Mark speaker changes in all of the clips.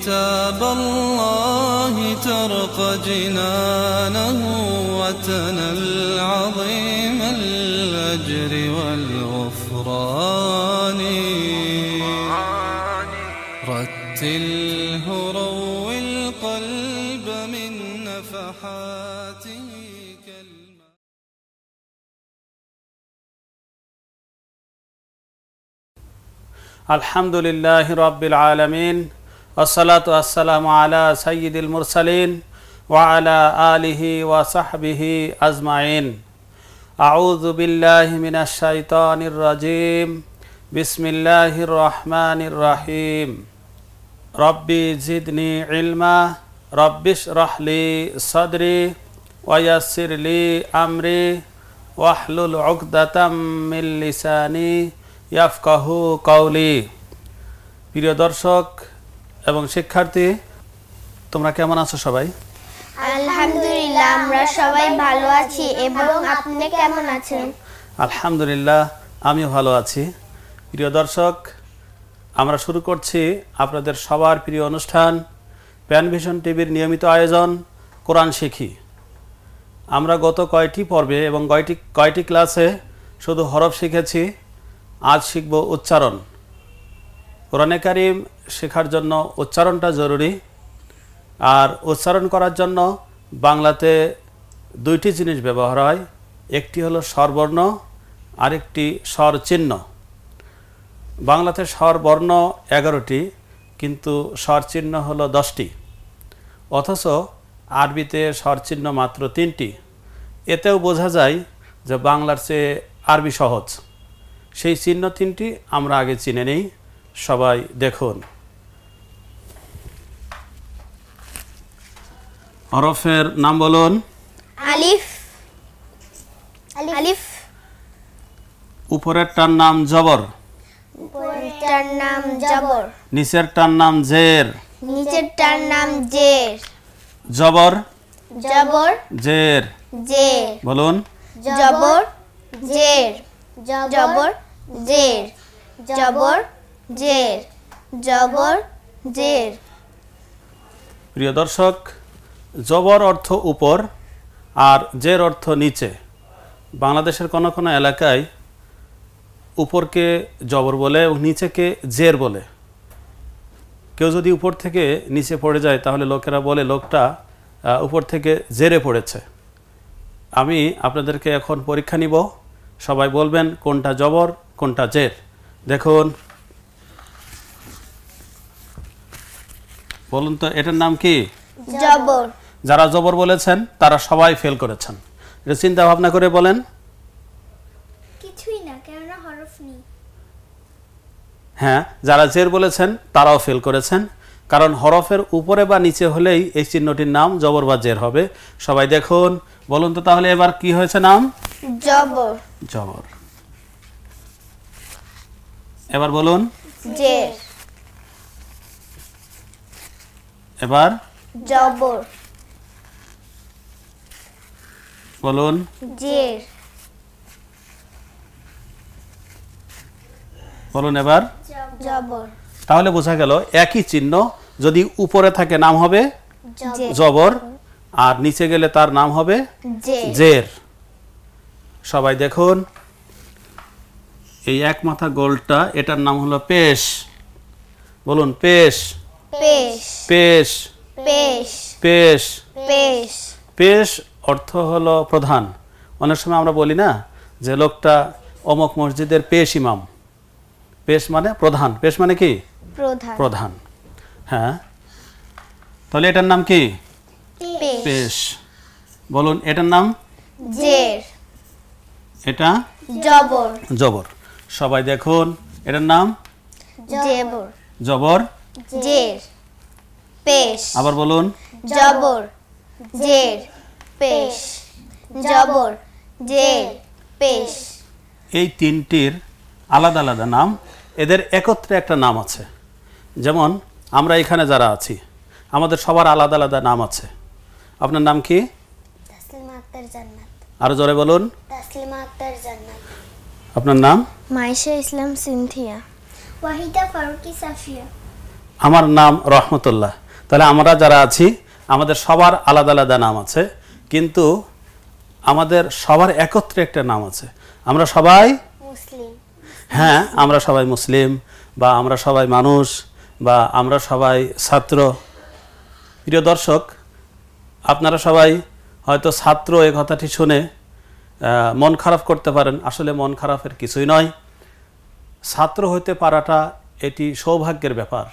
Speaker 1: كتاب الله ترقى جنانه وتنى العظيم الأجر والغفران رتله روي القلب من نفحاته الحمد لله رب العالمين والصلاة والسلام على سيد المرسلين وعلى آله وصحبه أجمعين أعوذ بالله من الشيطان الرجيم بسم الله الرحمن الرحيم ربي زدني علما ربي اشرح لي صدري ويسر لي أمري واحلل عقدة من لساني يفقه قولي প্রিয় দর্শক এবং শিক্ষার্থী তোমরা কেমন আছো সবাই
Speaker 2: আলহামদুলিল্লাহ আমরা সবাই ভালো আছি এবং আপনি কেমন আছেন
Speaker 1: আলহামদুলিল্লাহ ভালো আছি প্রিয় দর্শক আমরা শুরু করছি আপনাদের সবার প্রিয় অনুষ্ঠান প্যানভিশন টিভির নিয়মিত আয়োজন কোরআন শিখি আমরা গত কয়টি পর্বে এবং কয়টি কয়টি ক্লাসে শুধু হরফ শিখেছি আজ শিখব উচ্চারণ কোরআনে কারিম শেখার জন্য উচ্চারণটা জরুরি আর উচ্চারণ করার জন্য বাংলাতে দুইটি জিনিস ব্যবহার হয় একটি হলো স্বরবর্ণ আরেকটি স্বর চিহ্ন বাংলাতে স্বরবর্ণ এগারোটি কিন্তু স্বরচিহ্ন হলো দশটি অথচ আরবিতে স্বরচিহ্ন মাত্র তিনটি এতেও বোঝা যায় যে বাংলার চেয়ে আরবি সহজ সেই চিহ্ন তিনটি আমরা আগে চিনে নেই সবাই দেখুন হরফের নাম বলুন আলিফ আলিফ উপরেরটার নাম জবর
Speaker 2: উপরেরটার নাম জবর
Speaker 1: নিচেরটার নাম জের
Speaker 2: নিচেরটার নাম জের জবর জবর জের জের বলুন জবর জের জবর জের জবর জের জবর জের
Speaker 1: প্রিয় দর্শক জবর অর্থ উপর আর জের অর্থ নিচে বাংলাদেশের কোনো কোনো এলাকায় উপরকে জবর বলে এবং নিচেকে জের বলে কেউ যদি উপর থেকে নিচে পড়ে যায় তাহলে লোকেরা বলে লোকটা উপর থেকে জেরে পড়েছে আমি আপনাদেরকে এখন পরীক্ষা নিব সবাই বলবেন কোনটা জবর কোনটা জের দেখুন বলুন তো এটার নাম কি জবর যারা জবর বলেছেন তারা সবাই ফেল করেছেন এটা চিন্তা ভাবনা করে বলেন হ্যাঁ যারা জের বলেছেন তারাও ফেল করেছেন কারণ হরফের উপরে বা নিচে হলেই এই চিহ্নটির নাম জবর বা জের হবে সবাই দেখুন বলুন তো তাহলে এবার কি হয়েছে নাম জবর জবর এবার বলুন জের এবার জবর বলুন জের বলুন এবার জবর তাহলে বোঝা গেল একই চিহ্ন যদি উপরে থাকে নাম হবে জবর আর নিচে গেলে তার নাম হবে জের সবাই দেখুন এই এক মাথা গোলটা এটার নাম হলো পেশ বলুন পেশ পেশ পেশ পেশ পেশ পেশ অর্থ হলো প্রধান অনেক সময় আমরা বলি না যে লোকটা অমক মসজিদের পেশ ইমাম পেশ মানে প্রধান পেশ মানে কি প্রধান হ্যাঁ তাহলে এটার নাম কি পেশ বলুন এটার নাম জের এটা জবর জবর সবাই দেখুন এটার নাম জবর জবর
Speaker 2: জের পেশ আবার বলুন জবর জের পেশ জবর জের পেশ
Speaker 1: এই তিনটির আলাদা আলাদা নাম এদের একত্রে একটা নাম আছে যেমন আমরা এখানে যারা আছি আমাদের সবার আলাদা আলাদা নাম আছে আপনার নাম কি আরো জোরে বলুন আপনার নাম
Speaker 2: মাইশা ইসলাম সিনথিয়া ওয়াহিদা ফারুকি সাফিয়া
Speaker 1: আমার নাম রহমতুল্লাহ তাহলে আমরা যারা আছি আমাদের সবার আলাদা আলাদা নাম আছে কিন্তু আমাদের সবার একত্রে একটা নাম আছে আমরা সবাই হ্যাঁ আমরা সবাই মুসলিম বা আমরা সবাই মানুষ বা আমরা সবাই ছাত্র প্রিয় দর্শক আপনারা সবাই হয়তো ছাত্র এ কথাটি শুনে মন খারাপ করতে পারেন আসলে মন খারাপের কিছুই নয় ছাত্র হইতে পারাটা এটি সৌভাগ্যের ব্যাপার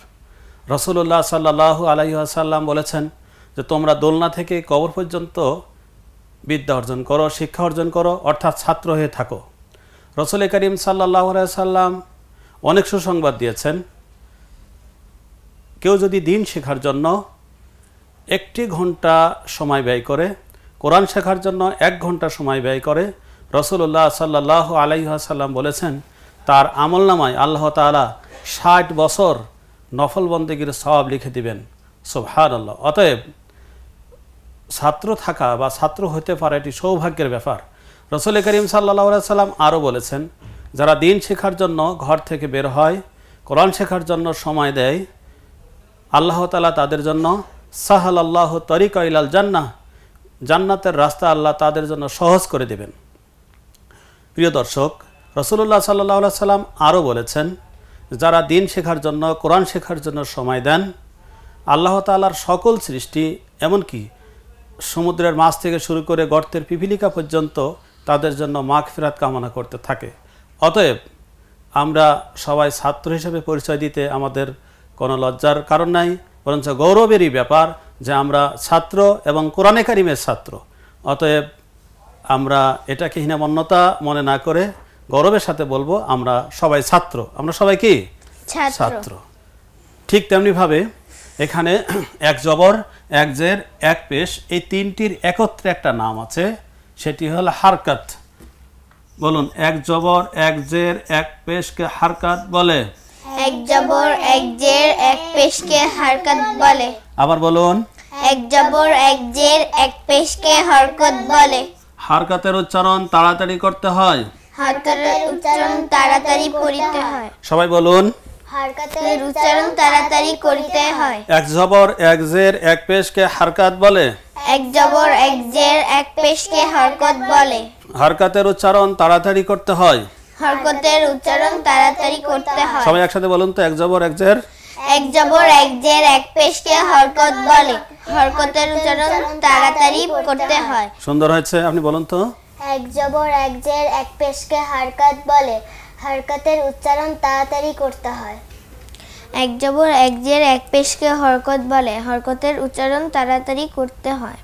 Speaker 1: রসুল্লাহ সাল্লাহ আলাইসাল্লাম বলেছেন যে তোমরা দোলনা থেকে কবর পর্যন্ত বিদ্যা অর্জন করো শিক্ষা অর্জন করো অর্থাৎ ছাত্র হয়ে থাকো রসুল করিম সাল্লাহ সাল্লাম অনেক সুসংবাদ দিয়েছেন কেউ যদি দিন শেখার জন্য একটি ঘন্টা সময় ব্যয় করে কোরআন শেখার জন্য এক ঘন্টা সময় ব্যয় করে রসুল্লাহ সাল্লাহ আলাইহাসাল্লাম বলেছেন তার আমল নামায় আল্লাহ তালা ষাট বছর নফল বন্দেগীর সব লিখে দিবেন সোভার আল্লাহ অতএব ছাত্র থাকা বা ছাত্র হতে পারা এটি সৌভাগ্যের ব্যাপার রসুল করিম সাল্লা সাল্লাম আরও বলেছেন যারা দিন শেখার জন্য ঘর থেকে বের হয় কোরআন শেখার জন্য সময় দেয় আল্লাহ তালা তাদের জন্য সাহাল আল্লাহ তরিক ইলাল জান্না জান্নাতের রাস্তা আল্লাহ তাদের জন্য সহজ করে দেবেন প্রিয় দর্শক রসুল্লাহ সাল্লাহ সাল্লাম আরও বলেছেন যারা দিন শেখার জন্য কোরআন শেখার জন্য সময় দেন আল্লাহ তালার সকল সৃষ্টি এমনকি সমুদ্রের মাছ থেকে শুরু করে গর্তের পিপিলিকা পর্যন্ত তাদের জন্য মাখ ফেরাত কামনা করতে থাকে অতএব আমরা সবাই ছাত্র হিসেবে পরিচয় দিতে আমাদের কোনো লজ্জার কারণ নাই বরঞ্চ গৌরবেরই ব্যাপার যে আমরা ছাত্র এবং কোরআনে কারিমের ছাত্র অতএব আমরা এটাকে হীনামন্যতা মনে না করে গৌরবের সাথে বলবো আমরা সবাই ছাত্র আমরা সবাই কি ছাত্র ঠিক তেমনিভাবে এখানে এক জবর এক জের এক পেশ এই তিনটির একত্রে একটা নাম আছে সেটি হল হারকাত বলুন এক জবর এক জের এক পেশকে হারকাত বলে
Speaker 2: এক জবর এক জের এক পেশকে হারকাত বলে আবার বলুন এক জবর এক জের এক পেশকে হারকাত বলে
Speaker 1: হারকাতের উচ্চারণ তাড়াতাড়ি করতে হয়
Speaker 2: হারকাতের উচ্চারণ তাড়াতাড়ি করতে হয় সবাই বলুন হারকাতের উচ্চারণ তাড়াতাড়ি করতে হয়
Speaker 1: এক জবর এক জের এক পেশকে হারকাত বলে
Speaker 2: এক জবর এক জের এক পেশকে বলে
Speaker 1: হারকাতের উচ্চারণ তাড়াতাড়ি করতে হয়
Speaker 2: হরকতের উচ্চারণ তাড়াতাড়ি করতে হয় সবাই
Speaker 1: একসাথে বলুন তো এক জবর এক জের
Speaker 2: এক জবর এক জের এক পেশকে হরকত বলে হরকতের উচ্চারণ তাড়াতাড়ি করতে হয়
Speaker 1: সুন্দর হয়েছে আপনি বলুন তো
Speaker 2: এক জবর এক জের এক পেশকে হারকাত বলে হরকতের উচ্চারণ তাড়াতাড়ি করতে হয় এক জবর এক জের এক পেশকে হরকত বলে হরকতের উচ্চারণ তাড়াতাড়ি করতে হয়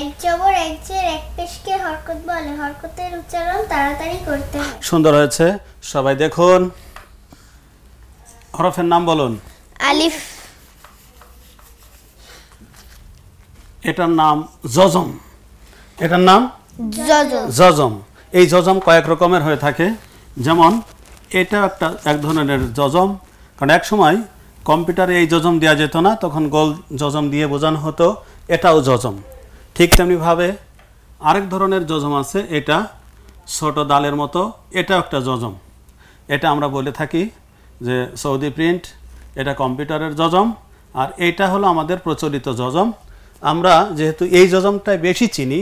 Speaker 2: এক জবর এক জের এক পেশকে হরকত বলে হরকতের উচ্চারণ তাড়াতাড়ি করতে হয়
Speaker 1: সুন্দর হয়েছে সবাই দেখুন হরফের নাম বলুন আলিফ এটার নাম জজম এটার নাম জজম এই জজম কয়েক রকমের হয়ে থাকে যেমন এটা একটা এক ধরনের যজম কারণ এক সময় কম্পিউটারে এই যজম দেওয়া যেত না তখন গোল যজম দিয়ে বোঝানো হতো এটাও যজম ঠিক তেমনিভাবে আরেক ধরনের যজম আছে এটা ছোট দালের মতো এটা একটা যজম এটা আমরা বলে থাকি যে সৌদি প্রিন্ট এটা কম্পিউটারের যজম আর এটা হলো আমাদের প্রচলিত যজম আমরা যেহেতু এই যজমটাই বেশি চিনি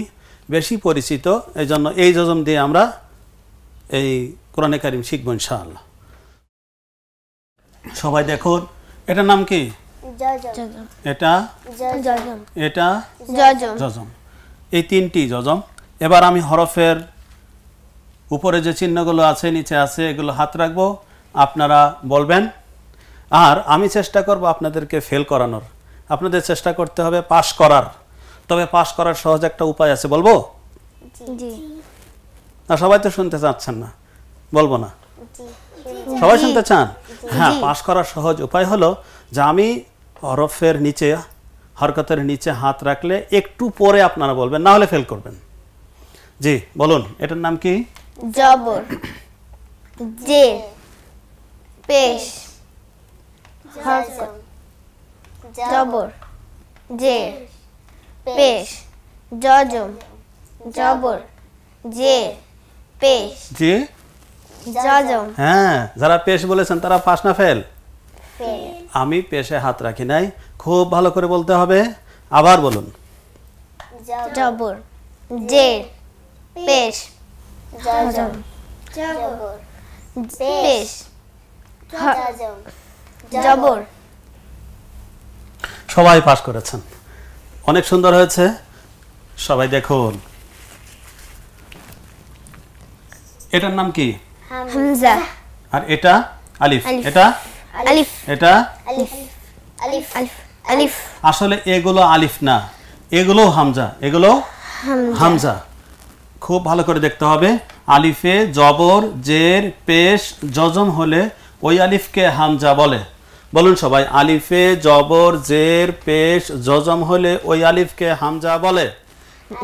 Speaker 1: বেশি পরিচিত এই জন্য এই যজম দিয়ে আমরা এই কোরআনে কারিম শিখবো ইনশাআল্লাহ সবাই দেখুন এটার নাম কি এটা এটা জজম এই তিনটি যজম এবার আমি হরফের উপরে যে চিহ্নগুলো আছে নিচে আছে এগুলো হাত রাখবো আপনারা বলবেন আর আমি চেষ্টা করব আপনাদেরকে ফেল করানোর আপনাদের চেষ্টা করতে হবে পাশ করার তবে পাশ করার সহজ একটা উপায় আছে বলবো না সবাই তো শুনতে চাচ্ছেন না বলবো না সবাই শুনতে চান হ্যাঁ পাশ করার সহজ উপায় হলো যে আমি হরফের নিচে হরকতের নিচে হাত রাখলে একটু পরে আপনারা বলবেন না হলে ফেল করবেন জি বলুন এটার নাম কি
Speaker 2: জবর জে পেশ হরকত জবর জে পেশ জজম জবর জে পেশ
Speaker 1: জে হ্যাঁ যারা পেশ বলেছেন তারা পাস না ফেল আমি পেশে হাত রাখি নাই খুব ভালো করে বলতে হবে আবার বলুন সবাই পাশ করেছেন অনেক সুন্দর হয়েছে সবাই দেখুন এটার নাম কি
Speaker 2: হামজা
Speaker 1: আর এটা আলিফ এটা আলিফ এটা
Speaker 2: আলিফ আলিফ আলিফ আলিফ
Speaker 1: আসলে এগুলো আলিফ না এগুলো হামজা এগুলো হামজা খুব ভালো করে দেখতে হবে আলিফে জবর জের পেশ জজম হলে ওই আলিফকে হামজা বলে বলুন সবাই আলিফে জবর জের পেশ জজম হলে ওই আলিফকে হামজা বলে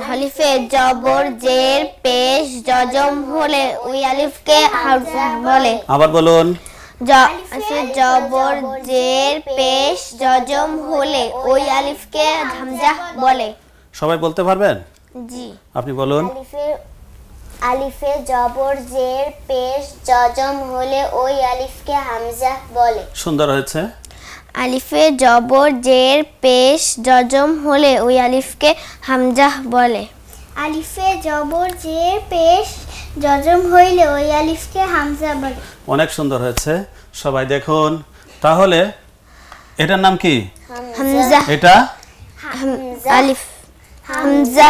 Speaker 2: হালিফে জবর জের পেশ জজম হলে ওই আলিফকে হারফ বলে আবার বলুন জবর জের পেশ জজম হলে ওই আলিফকে হামজা বলে
Speaker 1: সবাই বলতে পারবেন জি আপনি বলুন
Speaker 2: আলিফে জবর জের পেশ জজম হলে ওই আলিফকে হামজা বলে সুন্দর হয়েছে আলিফে জবর জের পেশ জজম হলে ওই আলিফকে হামজাহ বলে আলিফে জবর জের পেশ জজম হইলে ওই আলিফকে হামজা বলে
Speaker 1: অনেক সুন্দর হয়েছে সবাই দেখুন তাহলে এটার নাম কি হামজা এটা
Speaker 2: আলিফ হামজা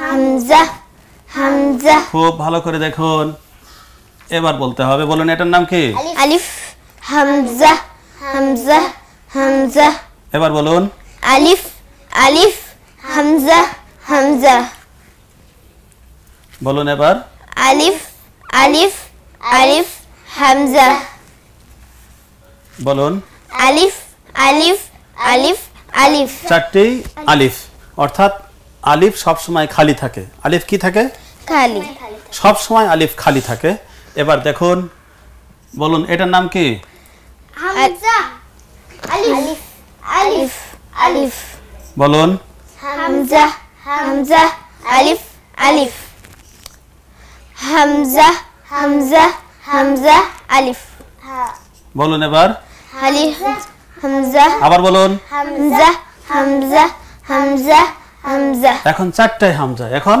Speaker 2: হামজা হামজা
Speaker 1: খুব ভালো করে দেখুন এবার বলতে হবে বলুন এটার নাম কি
Speaker 2: আলিফ হামজা হামজা হামজা এবার বলুন আলিফ আলিফ হামজা হামজা বলুন এবার আলিফ আলিফ আলিফ হামজা বলুন আলিফ আলিফ আলিফ আলিফ
Speaker 1: চারটি আলিফ অর্থাৎ আলিফ সব সময় খালি থাকে আলিফ কি থাকে খালি সব সময় আলিফ খালি থাকে এবার দেখুন বলুন এটার নাম কি
Speaker 2: বলুন
Speaker 1: বলুন এবার আবার বলুন এখন চারটায় হামজা এখন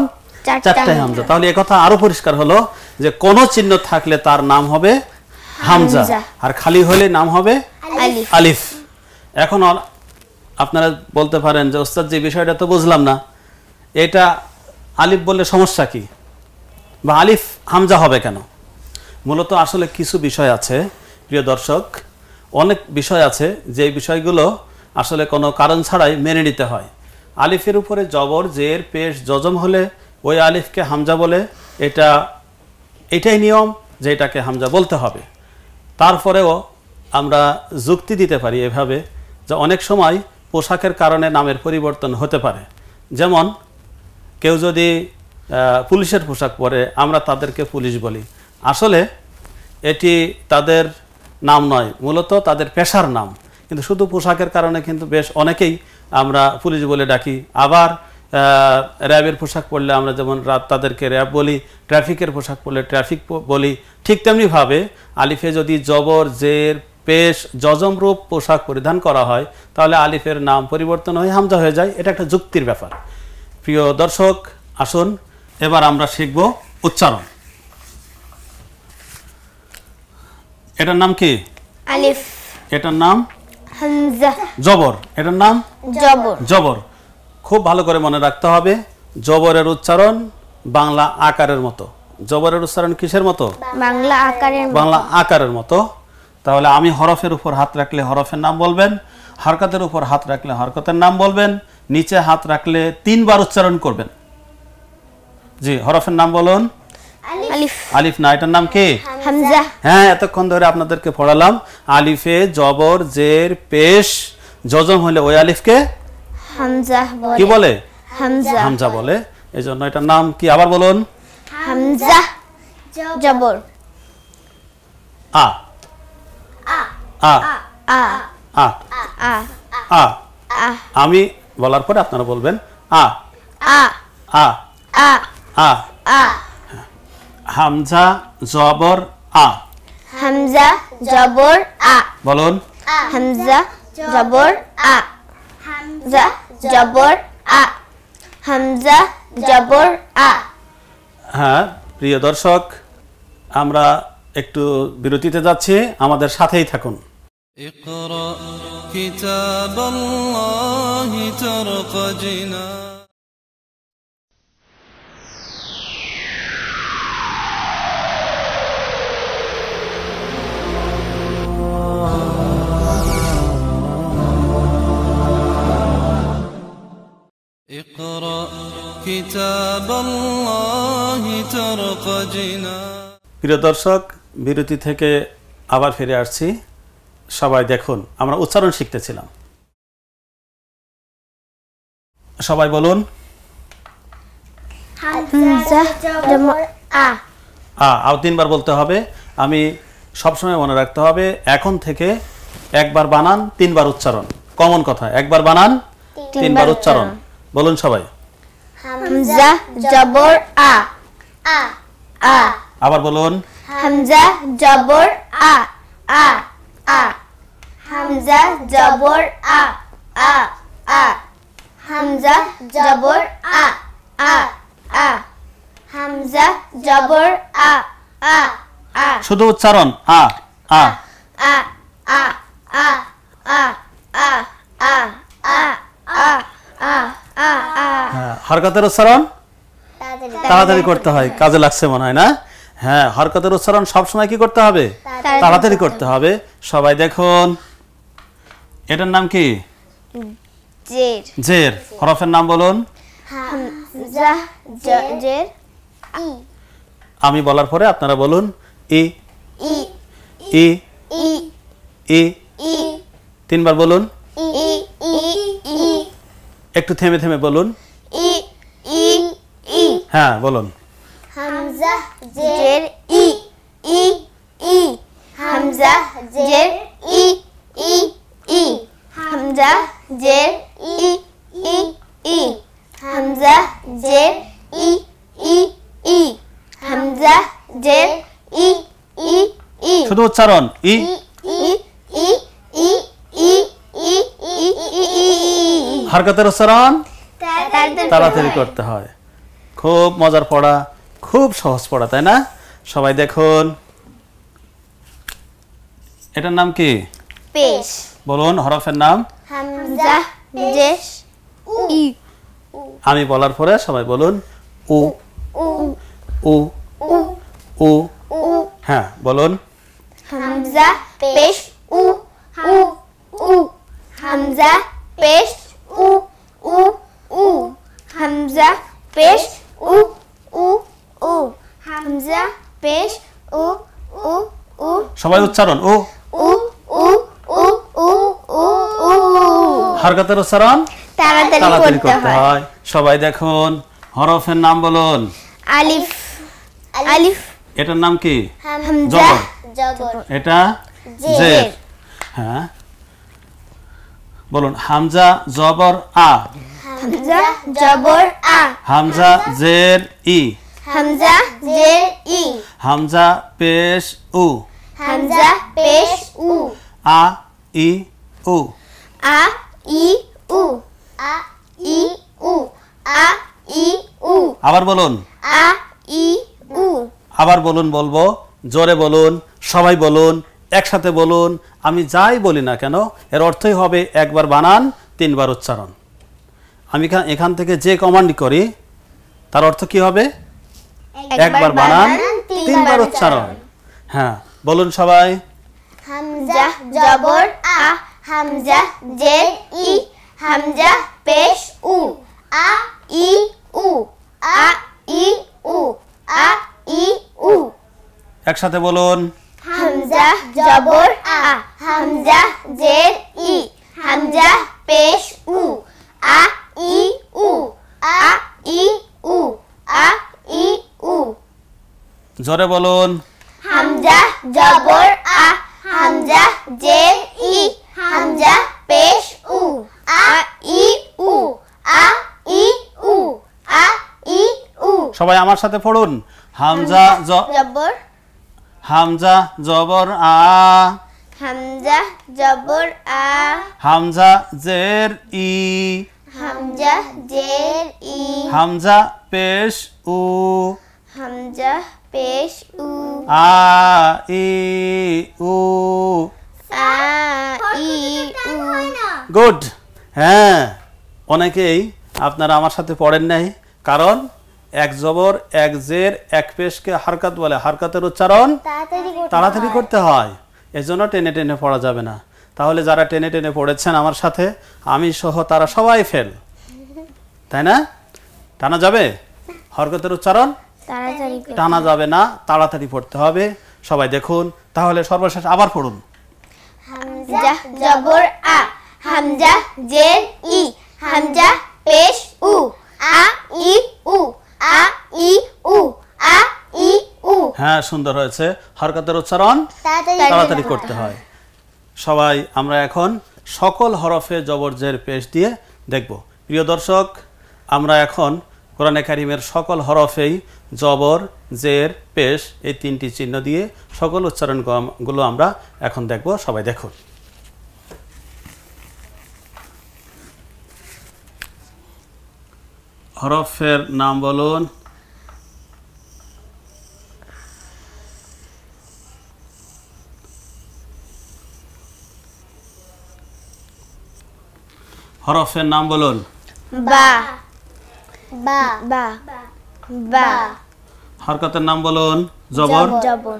Speaker 1: চারটায় হামজা তাহলে কথা আরো পরিষ্কার হলো যে কোন চিহ্ন থাকলে তার নাম হবে হামজা আর খালি হলে নাম হবে আলিফ এখন আপনারা বলতে পারেন যে ওস্তাদ যে বিষয়টা তো বুঝলাম না এটা আলিফ বললে সমস্যা কি বা আলিফ হামজা হবে কেন মূলত আসলে কিছু বিষয় আছে প্রিয় দর্শক অনেক বিষয় আছে যে বিষয়গুলো আসলে কোনো কারণ ছাড়াই মেনে নিতে হয় আলিফের উপরে জবর জের পেশ জজম হলে ওই আলিফকে হামজা বলে এটা এটাই নিয়ম যে এটাকে হামজা বলতে হবে তারপরেও আমরা যুক্তি দিতে পারি এভাবে যে অনেক সময় পোশাকের কারণে নামের পরিবর্তন হতে পারে যেমন কেউ যদি পুলিশের পোশাক পরে আমরা তাদেরকে পুলিশ বলি আসলে এটি তাদের নাম নয় মূলত তাদের পেশার নাম কিন্তু শুধু পোশাকের কারণে কিন্তু বেশ অনেকেই আমরা পুলিশ বলে ডাকি আবার র্যাবের পোশাক পরলে আমরা যেমন রাত তাদেরকে র্যাব বলি ট্রাফিকের পোশাক পরলে ট্রাফিক বলি ঠিক তেমনিভাবে আলিফে যদি জবর জের পেশ যজমরূপ পোশাক পরিধান করা হয় তাহলে আলিফের নাম পরিবর্তন হয়ে হামজা হয়ে যায় এটা একটা যুক্তির ব্যাপার প্রিয় দর্শক আসুন এবার আমরা শিখব উচ্চারণ এটার নাম কি আলিফ এটার নাম হামজা জবর এটার নাম জবর জবর খুব ভালো করে মনে রাখতে হবে জবরের উচ্চারণ বাংলা আকারের মতো জবরের উচ্চারণ কিসের মতো
Speaker 2: বাংলা আকারের বাংলা
Speaker 1: আকারের মতো তাহলে আমি হরফের উপর হাত রাখলে হরফের নাম বলবেন হরকতের উপর হাত রাখলে হরকতের নাম বলবেন নিচে হাত রাখলে তিনবার উচ্চারণ করবেন জি হরফের নাম বলুন আলিফ না এটার নাম কি হ্যাঁ এতক্ষণ ধরে আপনাদেরকে পড়ালাম আলিফে জবর জের পেশ যজম হলে ওই আলিফকে
Speaker 2: হামজা বলে কি বলে হামজা
Speaker 1: হামজা বলে নাম কি আবার বলুন
Speaker 2: হামজা জবর
Speaker 1: আ আ আ আ আ আ আমি বলার পরে আপনারা বলবেন আ আ আ আ আ আ হামজা জবর আ
Speaker 2: হামজা জবর আ বলুন হামজা জবর আ হামজা জবর আ হামজা জবর আ
Speaker 1: হ্যাঁ প্রিয় দর্শক আমরা একটু বিরতিতে যাচ্ছি আমাদের সাথেই থাকুন প্রিয় দর্শক বিরতি থেকে আবার ফিরে আসছি সবাই দেখুন আমরা উচ্চারণ শিখতেছিলাম সবাই বলুন আর তিনবার বলতে হবে আমি সবসময় মনে রাখতে হবে এখন থেকে একবার বানান তিনবার উচ্চারণ কমন কথা একবার বানান
Speaker 2: তিনবার উচ্চারণ বলুন সবাই হামজা জবর আ আ আবার বলুন হামজা জবর আ আ আ হামজা জবর আ আ আ হামজা জবর আ আ আ হামজা জবর আ আ
Speaker 1: আ শুধু উচ্চারণ আ আ
Speaker 2: আ আ আ আ আ আ আ আ
Speaker 1: হরকতের হ্যাঁ, উচ্চারণ তাড়াতাড়ি করতে হয় কাজে লাগছে মনে হয় না হ্যাঁ হরকতের উচ্চারণ সবসময় কি করতে হবে তাড়াতাড়ি করতে হবে সবাই দেখুন এটার নাম কি জের হরফের নাম বলুন আমি বলার পরে আপনারা বলুন ই ই ই তিনবার বলুন
Speaker 2: ই
Speaker 1: একটু থেমে থেমে বলুন
Speaker 2: ই ই ই হ্যাঁ বলুন হামজা জের ই ই ই হামজা জের ই ই ই হামজা জের ই ই ই হামজা জের ই ই ই হামজা জের ই ই ই শুধু
Speaker 1: উচ্চারণ ই
Speaker 2: ই ই ই ই
Speaker 1: হরকতের উচ্চারণ
Speaker 2: তাড়াতাড়ি করতে
Speaker 1: হয় খুব মজার পড়া খুব সহজ পড়া তাই না সবাই দেখুন এটার নাম কি পেশ বলুন হরফের নাম আমি বলার পরে সবাই বলুন উ উ উ উ হ্যাঁ বলুন
Speaker 2: হামজা পেশ উ উ উ হামজা পেশ উ উ উ হামজা পেশ উ উ উ হামজা পেশ উ উ উ
Speaker 1: সবাই উচ্চারণ ও উ
Speaker 2: উ উ উ উ উ
Speaker 1: হরকতের উচ্চারণ
Speaker 2: তাড়াতাড়ি করতে হয়
Speaker 1: সবাই দেখুন হরফের নাম বলুন
Speaker 2: আলিফ আলিফ এটার নাম কি জবর এটা জের
Speaker 1: হ্যাঁ বলুন হামজা জবর আ
Speaker 2: হামজা জবর আ
Speaker 1: হামজা জের ই হামজা পেশ উ
Speaker 2: হামজা পেশ উ
Speaker 1: আ ই উ
Speaker 2: আ ই উ আ ই উ আ ই উ
Speaker 1: আবার বলুন আ
Speaker 2: ই উ
Speaker 1: আবার বলুন বলবো জোরে বলুন সবাই বলুন একসাথে বলুন আমি যাই বলি না কেন এর অর্থই হবে একবার বানান তিনবার উচ্চারণ আমি এখান থেকে যে কমান্ড করি তার অর্থ কি হবে একবার বানান তিনবার উচ্চারণ হ্যাঁ বলুন সবাই
Speaker 2: উ আ ই উ আ ই উ আ
Speaker 1: একসাথে বলুন
Speaker 2: হামজা জবর আ হামজা জের ই হামজা পেশ উ আ ই উ আ ই উ আ ই উ
Speaker 1: জোরে বলুন
Speaker 2: হামজা জবর আ হামজা জের ই হামজা পেশ উ আ ই উ আ ই উ আ ই
Speaker 1: উ সবাই আমার সাথে পড়ুন হামজা
Speaker 2: জবর
Speaker 1: হামজা জবর আ
Speaker 2: হামজা জবর আ
Speaker 1: হামজা জের ই
Speaker 2: হামজা জের ই
Speaker 1: হামজা পেশ উ
Speaker 2: হামজা পেশ উ
Speaker 1: আ ই উ
Speaker 2: আ ই উ
Speaker 1: গুড হ্যাঁ অনেকেই আপনারা আমার সাথে পড়েন নাই কারণ এক জবর এক জের এক পেশকে হারকাত বলে হারকাতের উচ্চারণ তাড়াতাড়ি করতে হয় এজন্য টেনে টেনে পড়া যাবে না তাহলে যারা টেনে টেনে পড়েছেন আমার সাথে আমি সহ তারা সবাই ফেল তাই না টানা যাবে হরকতের উচ্চারণ টানা যাবে না তাড়াতাড়ি পড়তে হবে সবাই দেখুন তাহলে সর্বশেষ আবার পড়ুন
Speaker 2: হামজা জের ই হামজা পেশ উ আ ই উ
Speaker 1: হ্যাঁ সুন্দর হয়েছে হরকতের উচ্চারণ
Speaker 2: তাড়াতাড়ি করতে হয়
Speaker 1: সবাই আমরা এখন সকল হরফে জবরজের পেশ দিয়ে দেখব প্রিয় দর্শক আমরা এখন কোরআনে কারিমের সকল হরফেই জবর জের পেশ এই তিনটি চিহ্ন দিয়ে সকল উচ্চারণগুলো আমরা এখন দেখব সবাই দেখুন হরফের নাম বলুন হরফের নাম বলুন
Speaker 2: বা
Speaker 1: হরকতের নাম বলুন জবর জবর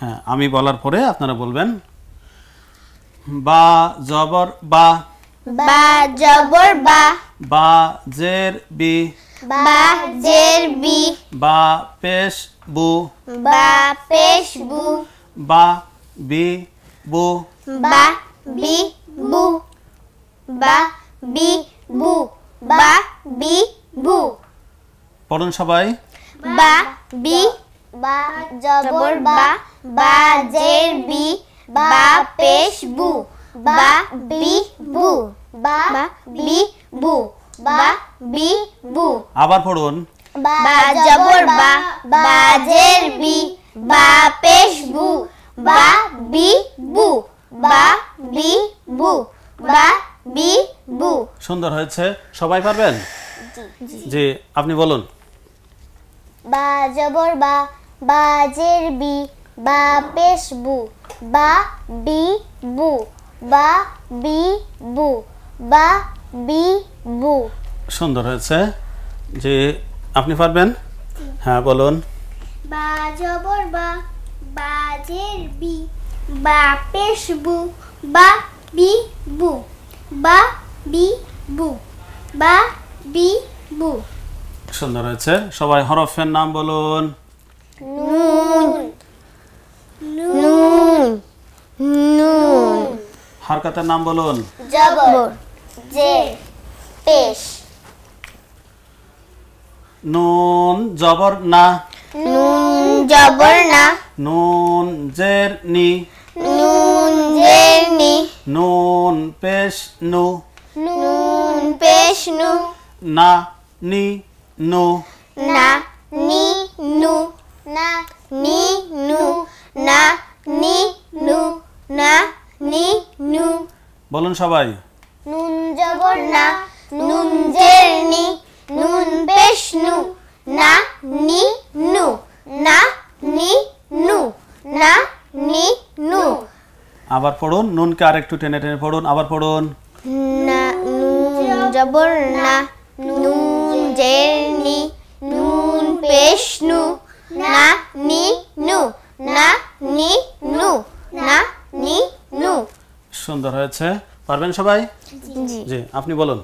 Speaker 1: হ্যাঁ আমি বলার পরে আপনারা বলবেন বা জবর বা
Speaker 2: বা জবর বা
Speaker 1: বা জের বি
Speaker 2: বা জের বি
Speaker 1: বা পেশ বু
Speaker 2: বা পেশ বু
Speaker 1: বা বি বু
Speaker 2: বা বি বু বা বি বু বা বি বু পড়ুন সবাই বা বি বা জবর বা বা জের বি বা পেশ বু ba বি বু বা বি বু বা বি বু আবার পড়ুন বা জবর বা বাজের বি বা পেশ বু বা বি বু বা বি বু বা বি বু
Speaker 1: সুন্দর হয়েছে সবাই পারবেন জি আপনি বলুন
Speaker 2: বা জবর বা বাজের বি বা পেশ বু বা বি বু বা বি বু বা বি বু
Speaker 1: সুন্দর হয়েছে যে আপনি পারবেন হ্যাঁ বলুন
Speaker 2: বা জবর বা বাজের বি বা পেশ বু বা বি বু বা বি বু বা বি বু
Speaker 1: সুন্দর হয়েছে সবাই হরফের নাম বলুন
Speaker 2: নুন নুন নুন
Speaker 1: হরকতের নাম বলুন নুন জবর না
Speaker 2: নুন জবর না
Speaker 1: নুন জের নি
Speaker 2: নুন জের নি
Speaker 1: নুন পেশ নু
Speaker 2: নুন পেশ নু
Speaker 1: না নি নু না নি
Speaker 2: নু না নি নু না নি নু না নি নু বলুন সবাই নুন
Speaker 1: যাবর না নুন জের নি নুন বেশ নু না
Speaker 2: নি নু না নি নু না নি নু
Speaker 1: আবার পড়ুন নুনকে আরেকটু টেনে টেনে পড়ুন আবার পড়ুন
Speaker 2: না নুন যাবর না নুন জের নি নুন পেশ নু না নি নু না নি নু না নি
Speaker 1: সুন্দর হয়েছে পারবেন সবাই জি আপনি বলুন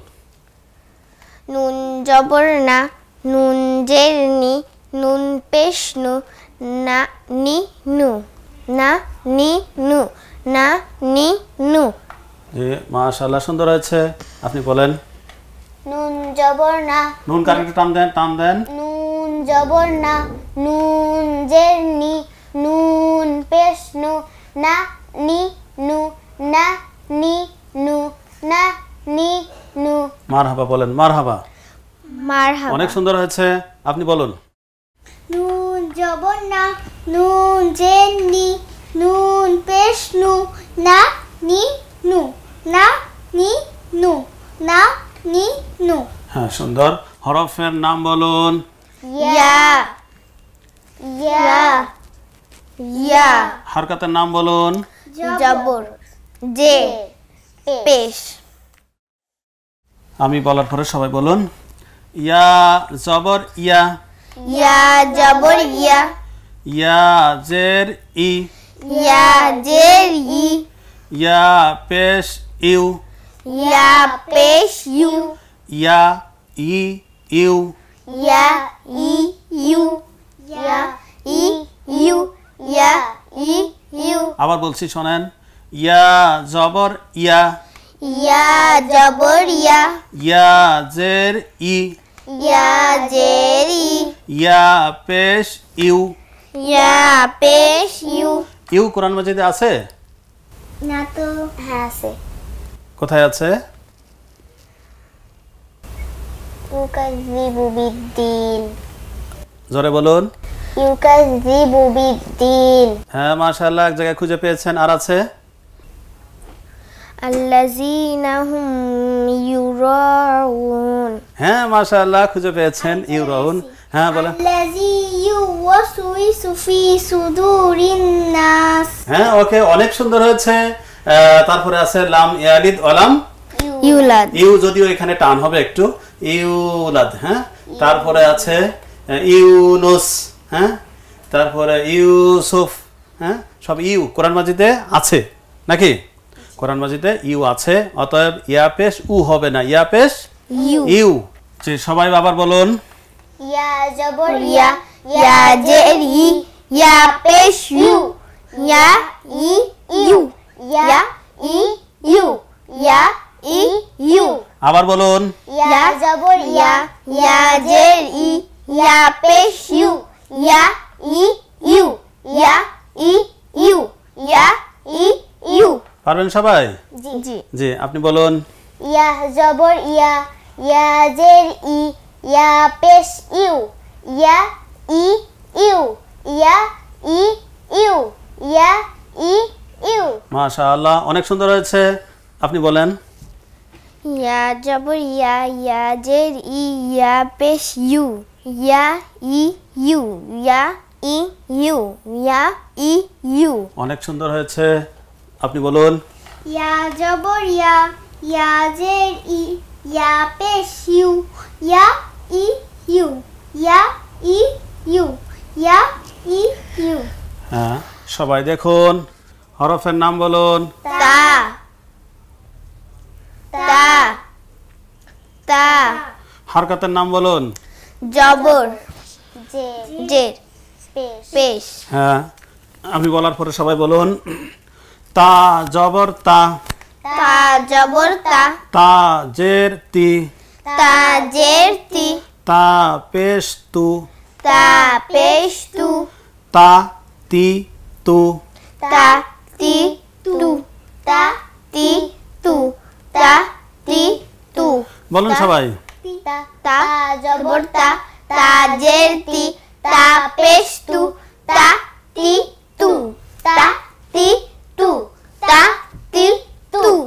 Speaker 2: নুন জবর না নুন জের নি নুন পেশ নু না নি নু না নি নু না নি নু
Speaker 1: জি মাশাআল্লাহ সুন্দর হয়েছে আপনি বলেন
Speaker 2: নুন জবর না
Speaker 1: নুন কারেক্ট টান দেন টান দেন
Speaker 2: নুন জবর না নুন জের নি নুন পেশ নু না নি নু না নি নু না নি নু
Speaker 1: মারহাবা বলেন মারহাবা মারহাবা অনেক সুন্দর হয়েছে আপনি বলুন
Speaker 2: নুন জবন না নুন জেন নি নুন পেশ নু না নি নু না নি নু না নি নু
Speaker 1: হ্যাঁ সুন্দর হরফের নাম বলুন
Speaker 2: ইয়া ইয়া ইয়া
Speaker 1: হরকতের নাম বলুন
Speaker 2: জবর জে পেশ
Speaker 1: আমি বলার পরে সবাই বলুন ইয়া জবর ইয়া
Speaker 2: ইয়া জবর ইয়া
Speaker 1: ইয়া জের ই
Speaker 2: ইয়া জের ই
Speaker 1: ইয়া পেশ ইউ
Speaker 2: ইয়া পেশ ইউ
Speaker 1: ইয়া ই ইউ
Speaker 2: ইয়া ই ইউ ইয়া ই ইউ ইয়া ই ইউ
Speaker 1: আবার বলছি শোনেন ইয়া জবর ইয়া
Speaker 2: ইয়া জবর ইয়া
Speaker 1: ইয়া জের ই
Speaker 2: ইয়া জের ই
Speaker 1: ইয়া পেশ ইউ
Speaker 2: ইয়া পেশ ইউ
Speaker 1: ইউ কোরআন মাজিদে আছে
Speaker 2: না তো হ্যাঁ আছে
Speaker 1: কোথায় আছে জোরে বলুন হ্যাঁ মাশাআল্লাহ এক জায়গায় খুঁজে পেয়েছেন আর আছে হ্যাঁ মাশাআল্লাহ খুঁজে পেয়েছেন আচ্ছা, ইউরাউন আচ্ছা। হ্যাঁ বলেন হ্যাঁ ওকে অনেক সুন্দর হয়েছে তারপরে আছে লাম ইয়ালিদ ওয়ালাম ইউলাদ ইউ যদিও এখানে টান হবে একটু ইউলাদ হ্যাঁ তারপরে আছে ইউনুস হ্যাঁ তারপরে ইউসুফ হ্যাঁ সব ইউ কোরআন মাজিদে আছে নাকি কোরআন মাজিদে ইউ আছে অতএব ইয়া পেশ উ হবে না ইয়া পেশ ইউ যে সবাই বাবার বলুন
Speaker 2: ইয়া জবর ইয়া ইয়া জের ই ইয়া পেশ ইউ ইয়া ই ইউ ইয়া ই ইউ ইয়া ই ইউ আবার বলুন ইয়া জবর ইয়া ইয়া জের ই ইয়া পেশ ইউ ইয়া ই ইউ ইয়া ই ইউ ইয়া ই ইউ পারবেন সবাই জি
Speaker 1: জি আপনি বলুন
Speaker 2: ইয়া জবর ইয়া ইয়া জের ই ইয়া পেশ ইউ ইয়া ই ইউ ইয়া ই ইউ ইয়া ই ইউ
Speaker 1: মাশাআল্লাহ অনেক সুন্দর হয়েছে আপনি বলেন
Speaker 2: ইয়া জবর ইয়া ইয়া জের ই ইয়া পেশ ইউ ইয়া ই ইউ ইয়া ই ইউ ইয়া ই ইউ
Speaker 1: অনেক সুন্দর হয়েছে আপনি বলুন
Speaker 2: ইয়া জবর ইয়া ইয়া জের ই ইয়া পেশ ইউ ইয়া ই ইউ ইয়া ই ইউ ইয়া ই ইউ
Speaker 1: হ্যাঁ সবাই দেখুন হরফের নাম বলুন তা তা তা হরকতের নাম বলুন
Speaker 2: জবর জের পেশ
Speaker 1: হ্যাঁ আমি বলার পরে সবাই বলুন তা জবর তা
Speaker 2: তা জবর তা
Speaker 1: তা জের তি
Speaker 2: তা জের তি
Speaker 1: তা পেশ তু
Speaker 2: তা পেশ তু
Speaker 1: তা তি তু
Speaker 2: তা তি তু তা তি তু তা তি তু বলুন সবাই তা জবর তা তা জের তি তা পেশ তু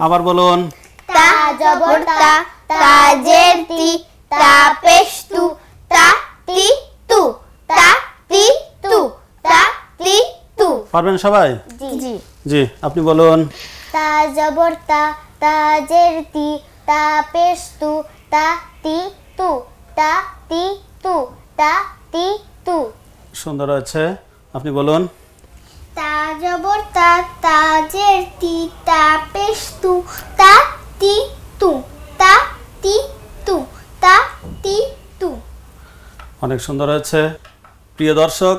Speaker 2: আবার বলুন তা জবর তা তা জেরতি তা পেশতু তা তি তু তা তি তু তা তি তু পারবেন সবাই জি জি
Speaker 1: জি আপনি বলুন
Speaker 2: তা জবর তা জেরতি তা পেশতু তা তি তু তা তি তু তা তি তু
Speaker 1: সুন্দর আছে আপনি বলুন
Speaker 2: তা তাজের তা তা তা
Speaker 1: অনেক সুন্দর হয়েছে প্রিয় দর্শক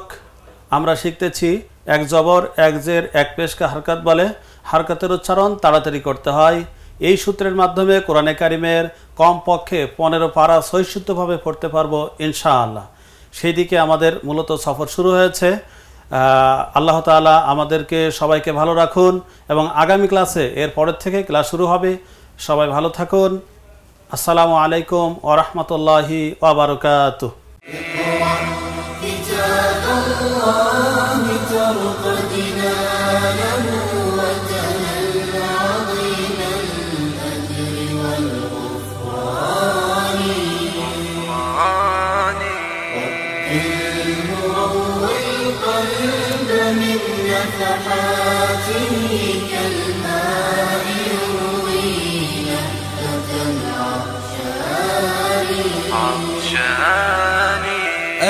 Speaker 1: আমরা শিখতেছি এক জবর এক জের এক পেশকে হারকাত বলে হারকাতের উচ্চারণ তাড়াতাড়ি করতে হয় এই সূত্রের মাধ্যমে কোরআনে কারিমের কমপক্ষে পনেরো পারা সহিষ্ণুভাবে পড়তে পারবো ইনশাআল্লাহ সেই দিকে আমাদের মূলত সফর শুরু হয়েছে আল্লাহ তালা আমাদেরকে সবাইকে ভালো রাখুন এবং আগামী ক্লাসে এর পরের থেকে ক্লাস শুরু হবে সবাই ভালো থাকুন আসসালামু আলাইকুম ওরহমতুল্লাহি ওবরকাত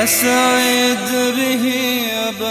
Speaker 2: أسعد به أبا